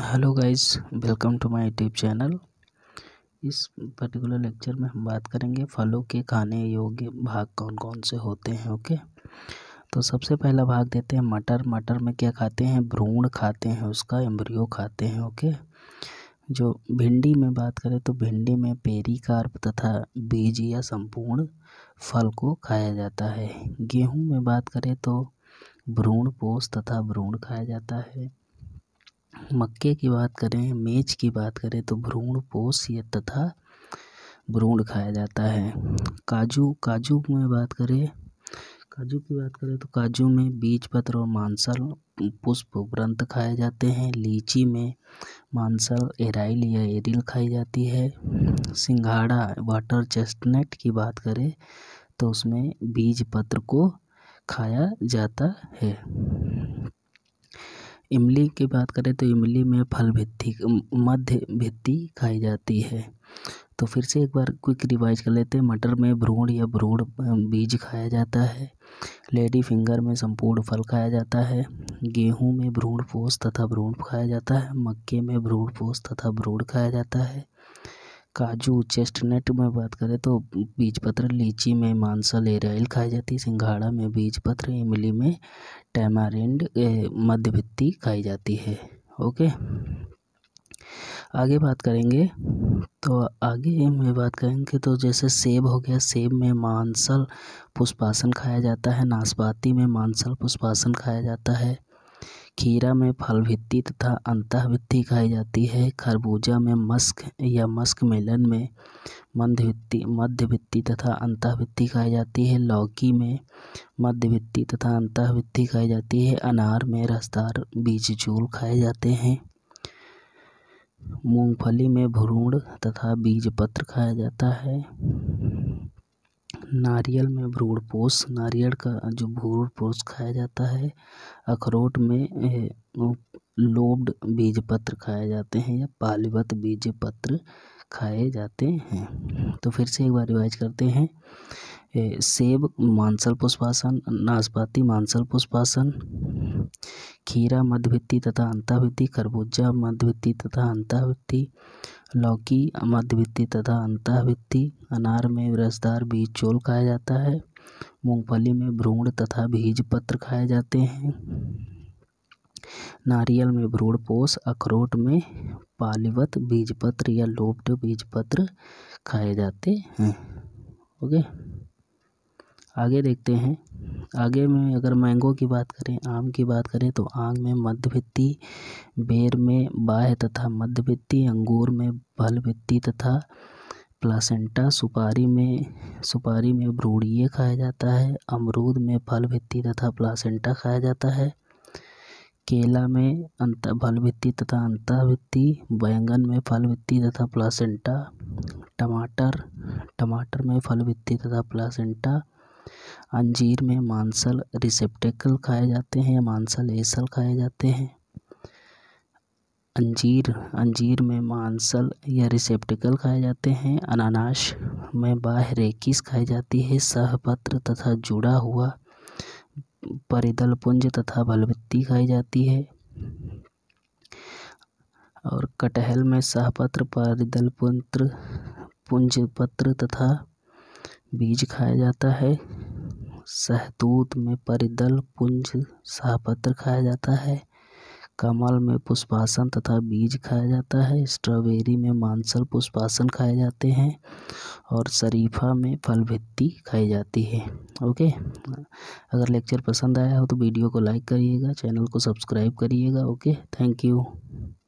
hello guys welcome to my YouTube channel इस particular lecture में हम बात करेंगे फलों के खाने योग्य भाग कौन कौन से होते हैं ओके तो सबसे पहला भाग देते हैं मटर मटर में क्या खाते हैं भ्रूण खाते हैं उसका एम्ब्रियो खाते हैं ओके जो भिंडी में बात करें तो भिंडी में पेरिकार्प तथा बीज या संपूर्ण फल को खाया जाता है गेहूँ में बात करें तो भ्रूण पोष तथा भ्रूण खाया जाता है मक्के की बात करें मेज की बात करें तो भ्रूण पोष या तथा भ्रूण खाया जाता है काजू काजू में बात करें काजू की बात करें तो काजू में बीज पत्र और मांसल पुष्प व्रंत खाए जाते हैं लीची में मांसल एराइल या एरिल खाई जाती है सिंघाड़ा वाटर चेस्टनट की बात करें तो उसमें बीज पत्र को खाया जाता है इमली की बात करें तो इमली में फल भित्ति मध्य भित्ति खाई जाती है तो फिर से एक बार क्विक रिवाइज कर लेते हैं मटर में भ्रूण या भ्रूण बीज खाया जाता है लेडी फिंगर में संपूर्ण फल खाया जाता है गेहूं में भ्रूण पोष तथा भ्रूण खाया जाता है मक्के में भ्रूण पोष तथा भ्रूण खाया जाता है काजू चेस्टनट में बात करें तो बीज पत्र लीची में मांसल लेराइल खाई जाती है सिंघाड़ा में बीज पत्र इमली में टैमारिंड मध्यभित्ती खाई जाती है ओके आगे बात करेंगे तो आगे में बात करेंगे तो जैसे सेब हो गया सेब में मांसल पुष्पासन खाया जाता है नाशपाती में मांसल पुष्पासन खाया जाता है खीरा में फलवृद्धि तथा अंतःवृद्धि खाई जाती है खरबूजा में मस्क या मस्क मेलन में मंदवृद्धि मध्यवृद्धि तथा अंतःवृद्धि खाई जाती है लौकी में मध्यवृद्धि तथा अंतःवृद्धि खाई जाती है अनार में रसदार बीज चूल खाए जाते हैं मूंगफली में भ्रूण तथा बीज पत्र खाया जाता है नारियल में भ्रूणपोष नारियल का जो भ्रूणपोष खाया जाता है अखरोट में लोब्ड बीज पत्र खाए जाते हैं या पालिवत पत्र खाए जाते हैं तो फिर से एक बार रिवाइज करते हैं सेब मांसल पुष्पासन नाशपाती मांसल पुष्पासन खीरा मध्यवित्ती तथा अंतावर्ती खरबूजा मध्यवित्ती तथा अंतावर्ती लौकी मध्यवित्ती तथा अंतावर्ती अनार में रसदार बीज चोल खाया जाता है मूंगफली में भ्रूण तथा बीज पत्र खाए जाते हैं नारियल में भ्रूण पोष अखरोट में पालिवत बीजपत्र या लोप्ट बीजपत्र खाए जाते हैं ओके आगे देखते हैं आगे में अगर मैंगो की बात करें आम की बात करें तो आम में मध्यभित्ती बेर में बाह तथा मध्यभित्ती अंगूर में भित्ती तथा प्लासेंटा सुपारी में सुपारी में भ्रूणीय खाया जाता है अमरूद में फल भित्ती तथा प्लासेंटा खाया जाता है केला में अंत भित्ती तथा अंतःभित्ति बैंगन में फल भित्ती तथा प्लासेंटा टमाटर टमाटर में फल भित्ती तथा प्लासेंटा अंजीर में मांसल रिसेप्टेकल खाए जाते हैं या मांसल एसल खाए जाते हैं अंजीर अंजीर में मांसल या रिसेप्टिकल खाए जाते हैं अनानास में बाह रेकिस खाई जाती है सहपत्र तथा जुड़ा हुआ परिदल पुंज तथा भलबत्ती खाई जाती है और कटहल में सहपत्र परिदल पुंत्र पुंज पत्र तथा बीज खाया जाता है शहतूत में परिदल पुंज सहपत्र खाया जाता है कमल में पुष्पासन तथा बीज खाया जाता है स्ट्रॉबेरी में मांसल पुष्पासन खाए जाते हैं और शरीफा में भित्ती खाई जाती है ओके अगर लेक्चर पसंद आया हो तो वीडियो को लाइक करिएगा चैनल को सब्सक्राइब करिएगा ओके थैंक यू